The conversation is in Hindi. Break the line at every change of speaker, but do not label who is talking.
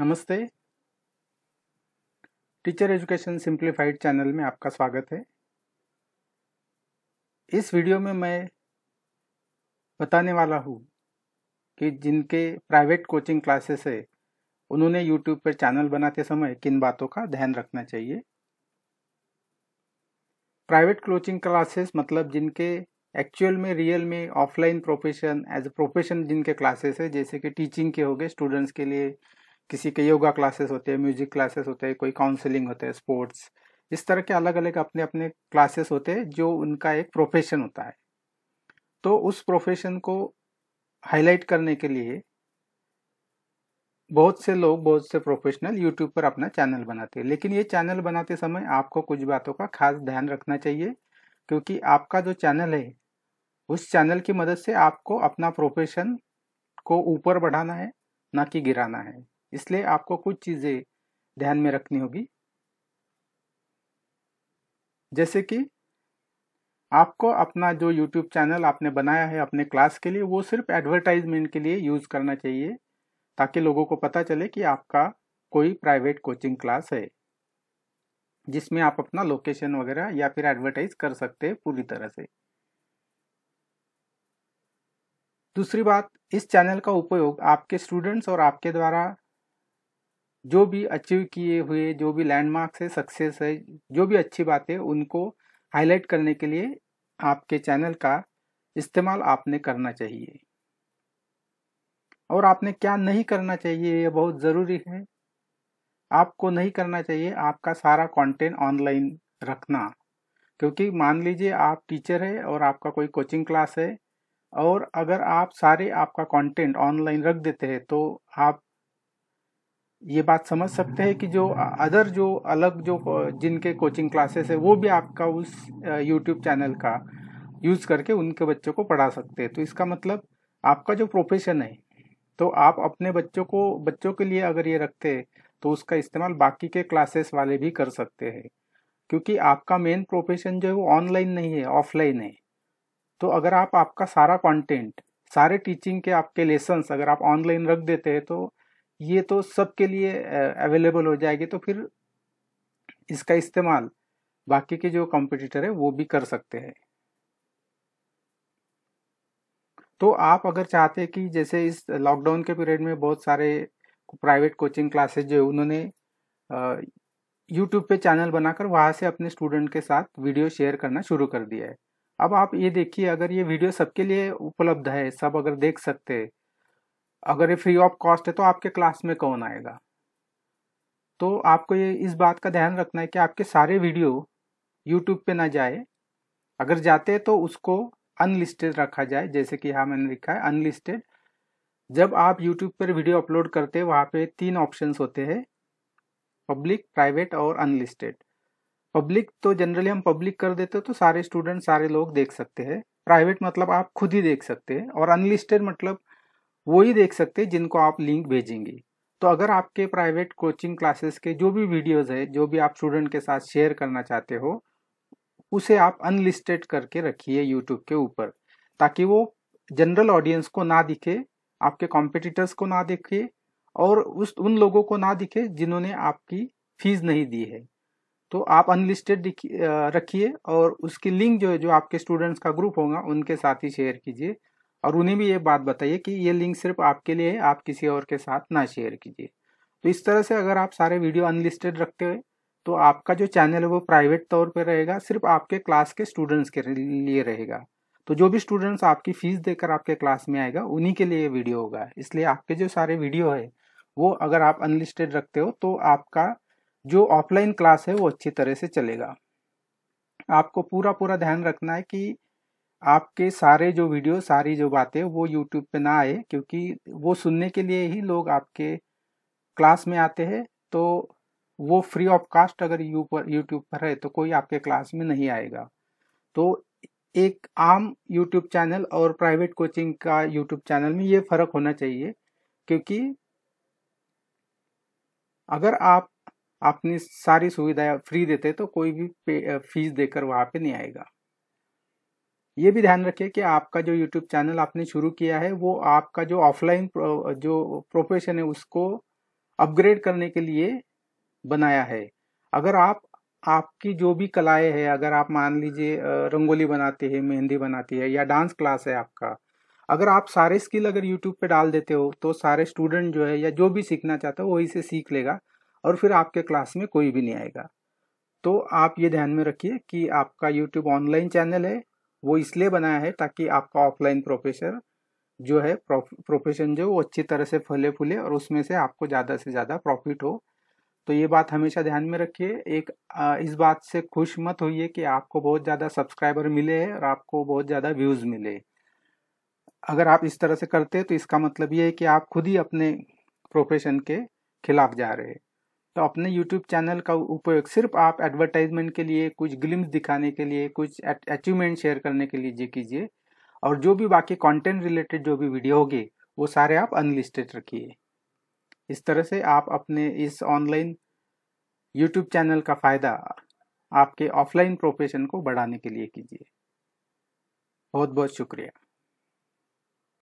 नमस्ते टीचर एजुकेशन सिंप्लीफाइड चैनल में आपका स्वागत है इस वीडियो में मैं बताने वाला हूँ कि जिनके प्राइवेट कोचिंग क्लासेस है उन्होंने यूट्यूब पर चैनल बनाते समय किन बातों का ध्यान रखना चाहिए प्राइवेट कोचिंग क्लासेस मतलब जिनके एक्चुअल में रियल में offline profession as a profession जिनके क्लासेस है जैसे कि टीचिंग के हो गए स्टूडेंट्स के लिए किसी के योगा क्लासेस होते हैं म्यूजिक क्लासेस होते हैं कोई काउंसलिंग होता है स्पोर्ट्स इस तरह के अलग अलग अपने अपने क्लासेस होते हैं जो उनका एक प्रोफेशन होता है तो उस प्रोफेशन को हाईलाइट करने के लिए बहुत से लोग बहुत से प्रोफेशनल यूट्यूब पर अपना चैनल बनाते हैं लेकिन ये चैनल बनाते समय आपको कुछ बातों का खास ध्यान रखना चाहिए क्योंकि आपका जो चैनल है उस चैनल की मदद से आपको अपना प्रोफेशन को ऊपर बढ़ाना है ना कि गिराना है इसलिए आपको कुछ चीज़ें ध्यान में रखनी होगी जैसे कि आपको अपना जो YouTube चैनल आपने बनाया है अपने क्लास के लिए वो सिर्फ एडवर्टाइजमेंट के लिए यूज़ करना चाहिए ताकि लोगों को पता चले कि आपका कोई प्राइवेट कोचिंग क्लास है जिसमें आप अपना लोकेशन वगैरह या फिर एडवर्टाइज कर सकते हैं पूरी तरह से दूसरी बात इस चैनल का उपयोग आपके स्टूडेंट्स और आपके द्वारा जो भी अचीव किए हुए जो भी लैंडमार्क्स है सक्सेस है जो भी अच्छी बात है उनको हाईलाइट करने के लिए आपके चैनल का इस्तेमाल आपने करना चाहिए और आपने क्या नहीं करना चाहिए ये बहुत ज़रूरी है आपको नहीं करना चाहिए आपका सारा कंटेंट ऑनलाइन रखना क्योंकि मान लीजिए आप टीचर है और आपका कोई कोचिंग क्लास है और अगर आप सारे आपका कंटेंट ऑनलाइन रख देते हैं तो आप ये बात समझ सकते हैं कि जो अदर जो अलग जो जिनके कोचिंग क्लासेस है वो भी आपका उस यूट्यूब चैनल का यूज़ करके उनके बच्चों को पढ़ा सकते हैं तो इसका मतलब आपका जो प्रोफेशन है तो आप अपने बच्चों को बच्चों के लिए अगर ये रखते हैं तो उसका इस्तेमाल बाकी के क्लासेस वाले भी कर सकते हैं क्योंकि आपका मेन प्रोफेशन जो है वो ऑनलाइन नहीं है ऑफलाइन है तो अगर आप आपका सारा कंटेंट सारे टीचिंग के आपके लेसन्स अगर आप ऑनलाइन रख देते हैं तो ये तो सबके लिए अवेलेबल हो जाएगी तो फिर इसका इस्तेमाल बाकी के जो कॉम्पिटिटर है वो भी कर सकते हैं तो आप अगर चाहते हैं कि जैसे इस लॉकडाउन के पीरियड में बहुत सारे प्राइवेट कोचिंग क्लासेज जो है उन्होंने यूट्यूब पे चैनल बनाकर वहाँ से अपने स्टूडेंट के साथ वीडियो शेयर करना शुरू कर दिया है अब आप ये देखिए अगर ये वीडियो सबके लिए उपलब्ध है सब अगर देख सकते हैं अगर ये फ्री ऑफ कॉस्ट है तो आपके क्लास में कौन आएगा तो आपको ये इस बात का ध्यान रखना है कि आपके सारे वीडियो यूट्यूब पे ना जाए अगर जाते हैं तो उसको अनलिस्टेड रखा जाए जैसे कि यहाँ मैंने लिखा है अनलिस्टेड जब आप यूट्यूब पर वीडियो अपलोड करते हैं वहाँ पे तीन ऑप्शंस होते हैं पब्लिक प्राइवेट और अनलिस्टेड पब्लिक तो जनरली हम पब्लिक कर देते तो सारे स्टूडेंट सारे लोग देख सकते हैं प्राइवेट मतलब आप खुद ही देख सकते हैं और अनलिस्टेड मतलब वो ही देख सकते हैं जिनको आप लिंक भेजेंगे तो अगर आपके प्राइवेट कोचिंग क्लासेस के जो भी वीडियोस है जो भी आप स्टूडेंट के साथ शेयर करना चाहते हो उसे आप अनलिस्टेड करके रखिए यूट्यूब के ऊपर ताकि वो जनरल ऑडियंस को ना दिखे आपके कॉम्पिटिटर्स को ना दिखे और उस उन लोगों को ना दिखे जिन्होंने आपकी फीस नहीं दी है तो आप अनलिस्टेड रखिए और उसकी लिंक जो है जो आपके स्टूडेंट्स का ग्रुप होगा उनके साथ ही शेयर कीजिए और उन्हें भी ये बात बताइए कि ये लिंक सिर्फ आपके लिए है आप किसी और के साथ ना शेयर कीजिए तो इस तरह से अगर आप सारे वीडियो अनलिस्टेड रखते हुए तो आपका जो चैनल है वो प्राइवेट तौर पर रहेगा सिर्फ आपके क्लास के स्टूडेंट्स के लिए रहेगा तो जो भी स्टूडेंट्स आपकी फ़ीस देकर आपके क्लास में आएगा उन्हीं के लिए वीडियो होगा इसलिए आपके जो सारे वीडियो है वो अगर आप अनलिस्टेड रखते हो तो आपका जो ऑफलाइन क्लास है वो अच्छी तरह से चलेगा आपको पूरा पूरा ध्यान रखना है कि आपके सारे जो वीडियो सारी जो बातें वो यूट्यूब पे ना आए क्योंकि वो सुनने के लिए ही लोग आपके क्लास में आते हैं तो वो फ्री ऑफ कास्ट अगर यू पर यूट्यूब पर है तो कोई आपके क्लास में नहीं आएगा तो एक आम यूट्यूब चैनल और प्राइवेट कोचिंग का यूट्यूब चैनल में ये फर्क होना चाहिए क्योंकि अगर आप अपनी सारी सुविधाएं फ्री देते तो कोई भी फीस देकर वहाँ पे नहीं आएगा ये भी ध्यान रखिए कि आपका जो यूट्यूब चैनल आपने शुरू किया है वो आपका जो ऑफलाइन जो प्रोफेशन है उसको अपग्रेड करने के लिए बनाया है अगर आप आपकी जो भी कलाएं हैं अगर आप मान लीजिए रंगोली बनाती है मेहंदी बनाती है या डांस क्लास है आपका अगर आप सारे स्किल अगर यूट्यूब पे डाल देते हो तो सारे स्टूडेंट जो है या जो भी सीखना चाहता हो वही से सीख लेगा और फिर आपके क्लास में कोई भी नहीं आएगा तो आप ये ध्यान में रखिए कि आपका यूट्यूब ऑनलाइन चैनल है वो इसलिए बनाया है ताकि आपका ऑफलाइन प्रोफेशन जो है प्रोफेशन जो वो अच्छी तरह से फले फूले और उसमें से आपको ज़्यादा से ज़्यादा प्रॉफिट हो तो ये बात हमेशा ध्यान में रखिए एक इस बात से खुश मत होइए कि आपको बहुत ज़्यादा सब्सक्राइबर मिले हैं और आपको बहुत ज़्यादा व्यूज़ मिले अगर आप इस तरह से करते हैं तो इसका मतलब ये है कि आप खुद ही अपने प्रोफेशन के खिलाफ जा रहे हैं तो अपने YouTube चैनल का उपयोग सिर्फ आप एडवर्टाइजमेंट के लिए कुछ ग्लिम्स दिखाने के लिए कुछ अचीवमेंट शेयर करने के लिए कीजिए और जो भी बाकी कंटेंट रिलेटेड जो भी वीडियो होगी वो सारे आप अनलिस्टेड रखिए इस तरह से आप अपने इस ऑनलाइन यूट्यूब चैनल का फ़ायदा आपके ऑफलाइन प्रोफेशन को बढ़ाने के लिए कीजिए बहुत बहुत शुक्रिया